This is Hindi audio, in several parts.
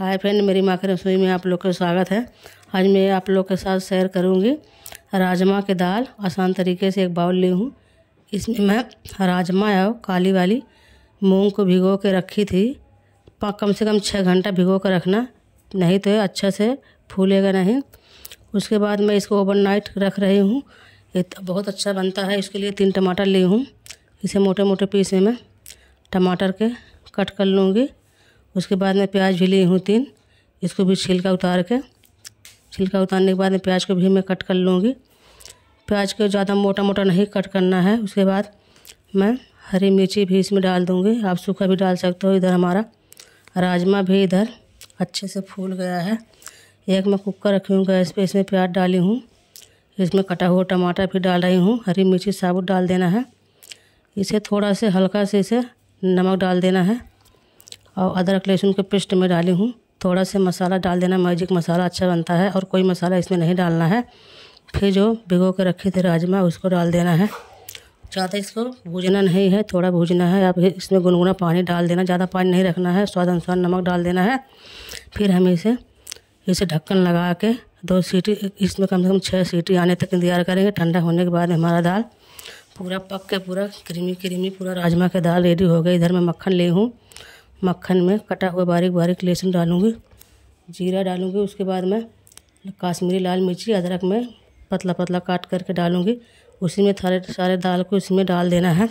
हाय फ्रेंड मेरी माँ के रसोई में आप लोग का स्वागत है आज मैं आप लोग के साथ शेयर करूँगी राजमा के दाल आसान तरीके से एक बाउल ली हूँ इसमें मैं राजमा और काली वाली मूंग को भिगो के रखी थी कम से कम छः घंटा भिगो कर रखना नहीं तो अच्छे से फूलेगा नहीं उसके बाद मैं इसको नाइट रख रही हूँ ये तो बहुत अच्छा बनता है इसके लिए तीन टमाटर ली हूँ इसे मोटे मोटे पीस में मैं टमाटर के कट कर लूँगी उसके बाद में प्याज भी ली हूँ तीन इसको भी छिलका उतार के छिलका उतारने के बाद में प्याज को भी मैं कट कर लूँगी प्याज को ज़्यादा मोटा मोटा नहीं कट करना है उसके बाद मैं हरी मिर्ची भी इसमें डाल दूँगी आप सूखा भी डाल सकते हो इधर हमारा राजमा भी इधर अच्छे से फूल गया है एक मैं कुकर रखी हूँ गैस पे इसमें प्याज डाली हूँ इसमें कटा हुआ टमाटर भी डाल रही हूँ हरी मिर्ची साबुत डाल देना है इसे थोड़ा से हल्का से इसे नमक डाल देना है और अदरक लहसुन के पेस्ट में डाली हूँ थोड़ा सा मसाला डाल देना मैजिक मसाला अच्छा बनता है और कोई मसाला इसमें नहीं डालना है फिर जो भिगो के रखे थे राजमा उसको डाल देना है ज़्यादा इसको भूजना नहीं है थोड़ा भूजना है आप इसमें गुनगुना पानी डाल देना ज़्यादा पानी नहीं रखना है स्वाद अनुसार नमक डाल देना है फिर हम इसे इसे ढक्कन लगा के दो सीटी इसमें कम से कम छः सीटी आने तक इंतजार करेंगे ठंडा होने के बाद हमारा दाल पूरा पक के पूरा क्रीमी क्रीमी पूरा राजमा के दाल रेडी हो गई इधर मैं मक्खन ली हूँ मक्खन में कटा हुआ बारीक बारीक लहसुन डालूँगी जीरा डालूँगी उसके बाद मैं काश्मीरी लाल मिर्ची अदरक में पतला पतला काट करके डालूँगी उसी में थारे सारे दाल को इसमें डाल देना है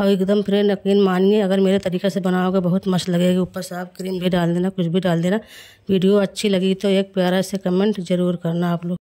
और एकदम फिर यकीन मानिए अगर मेरे तरीके से बनाओगे बहुत मस्त लगेगी ऊपर से आप क्रीम भी डाल देना कुछ भी डाल देना वीडियो अच्छी लगी तो एक प्यारा से कमेंट ज़रूर करना आप लोग